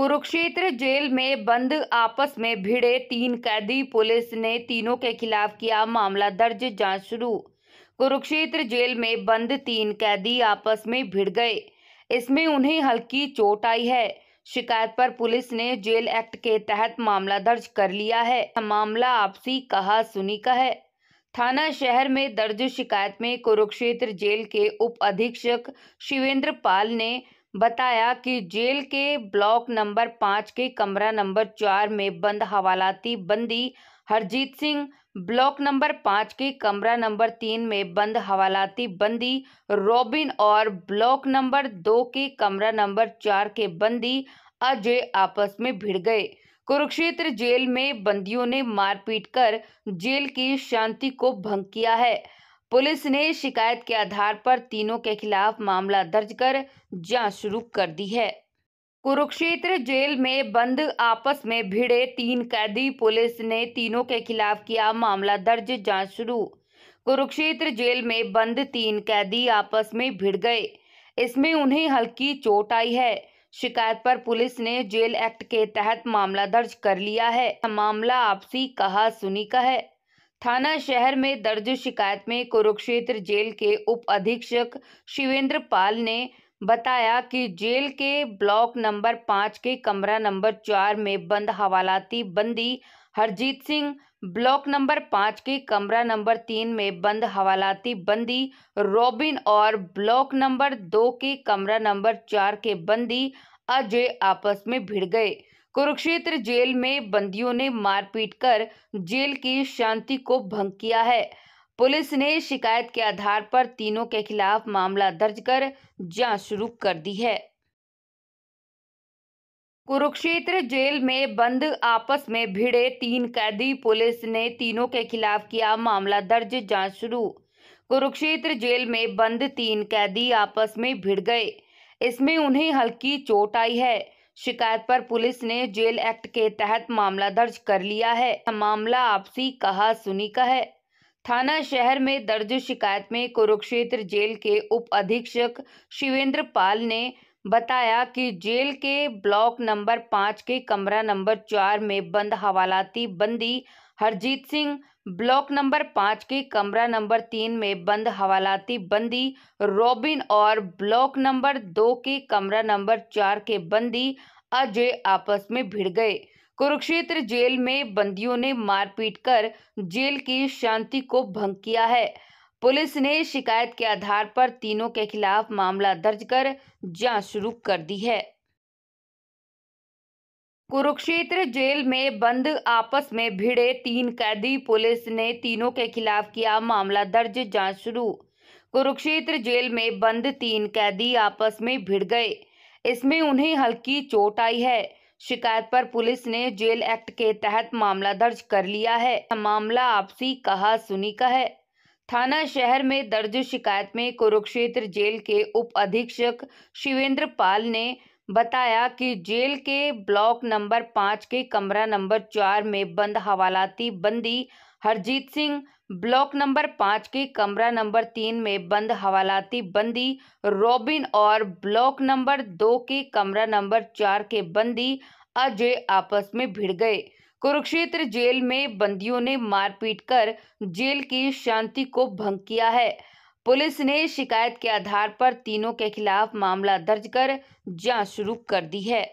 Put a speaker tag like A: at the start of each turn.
A: Kurukshetra jail में बंद आपस में भिड़े तीन कैदी पुलिस ने तीनों के खिलाफ किया मामला दर्ज जांच शुरू कुरुक्षेत्र जेल में बंद तीन कैदी आपस में भिड़ गए इसमें उन्हें हल्की चोट आई है शिकायत पर पुलिस ने जेल एक्ट के तहत मामला दर्ज कर लिया है मामला आपसी कहा सुनी का है थाना शहर में दर्ज शिकायत में कुरुक्षेत्र जेल के उप अधीक्षक शिवेंद्र पाल ने बताया कि जेल के ब्लॉक नंबर पाँच के कमरा नंबर चार में बंद हवालाती बंदी हरजीत सिंह ब्लॉक नंबर पाँच के कमरा नंबर तीन में बंद हवालाती बंदी रॉबिन और ब्लॉक नंबर दो के कमरा नंबर चार के बंदी अजय आपस में भिड़ गए कुरुक्षेत्र जेल में बंदियों ने मारपीट कर जेल की शांति को भंग किया है पुलिस ने शिकायत के आधार पर तीनों के खिलाफ मामला दर्ज कर जांच शुरू कर दी है कुरुक्षेत्र जेल में बंद आपस में भिड़े तीन कैदी पुलिस ने तीनों के खिलाफ किया मामला दर्ज जांच शुरू कुरुक्षेत्र जेल में बंद तीन कैदी आपस में भिड़ गए इसमें उन्हें हल्की चोट आई है शिकायत पर पुलिस ने जेल एक्ट के तहत मामला दर्ज कर लिया है मामला आपसी कहा सुनी का है थाना शहर में दर्ज शिकायत में कुरुक्षेत्र जेल के उप अधीक्षक शिवेंद्र पाल ने बताया कि जेल के ब्लॉक नंबर पाँच के कमरा नंबर चार में बंद हवालाती बंदी हरजीत सिंह ब्लॉक नंबर पाँच के कमरा नंबर तीन में बंद हवालाती बंदी रॉबिन और ब्लॉक नंबर दो के कमरा नंबर चार के बंदी अजय आपस में भिड़ गए कुरुक्षेत्र जेल में बंदियों ने मारपीट कर जेल की शांति को भंग किया है पुलिस ने शिकायत के आधार पर तीनों के खिलाफ मामला दर्ज कर जांच शुरू कर दी है कुरुक्षेत्र जेल में बंद आपस में भिड़े तीन कैदी पुलिस ने तीनों के खिलाफ किया मामला दर्ज जांच शुरू कुरुक्षेत्र जेल में बंद तीन कैदी आपस में भिड़ गए इसमें उन्हें हल्की चोट आई है शिकायत पर पुलिस ने जेल एक्ट के तहत मामला दर्ज कर लिया है मामला आपसी कहा सुनी का है थाना शहर में दर्ज शिकायत में कुरुक्षेत्र जेल के उप अधीक्षक शिवेंद्र पाल ने बताया कि जेल के ब्लॉक नंबर पाँच के कमरा नंबर चार में बंद हवालाती बंदी हरजीत सिंह ब्लॉक नंबर पाँच के कमरा नंबर तीन में बंद हवालाती बंदी रॉबिन और ब्लॉक नंबर दो के कमरा नंबर चार के बंदी अजय आपस में भिड़ गए कुरुक्षेत्र जेल में बंदियों ने मारपीट कर जेल की शांति को भंग किया है पुलिस ने शिकायत के आधार पर तीनों के खिलाफ मामला दर्ज कर जांच शुरू कर दी है कुरुक्षेत्र जेल में बंद आपस में भिड़े तीन कैदी पुलिस ने तीनों के खिलाफ किया मामला दर्ज जांच शुरू कुरुक्षेत्र जेल में बंद तीन कैदी आपस में भिड़ गए इसमें उन्हें हल्की चोट आई है शिकायत पर पुलिस ने जेल एक्ट के तहत मामला दर्ज कर लिया है मामला आपसी कहा सुनी का है थाना शहर में दर्ज शिकायत में कुरुक्षेत्र जेल के उप अधीक्षक शिवेंद्र पाल ने बताया कि जेल के ब्लॉक नंबर पाँच के कमरा नंबर चार में बंद हवालाती बंदी हरजीत सिंह ब्लॉक नंबर पाँच के कमरा नंबर तीन में बंद हवालाती बंदी रॉबिन और ब्लॉक नंबर दो के कमरा नंबर चार के बंदी अजय आपस में भिड़ गए कुरुक्षेत्र जेल में बंदियों ने मारपीट कर जेल की शांति को भंग किया है पुलिस ने शिकायत के आधार पर तीनों के खिलाफ मामला दर्ज कर जांच शुरू कर दी है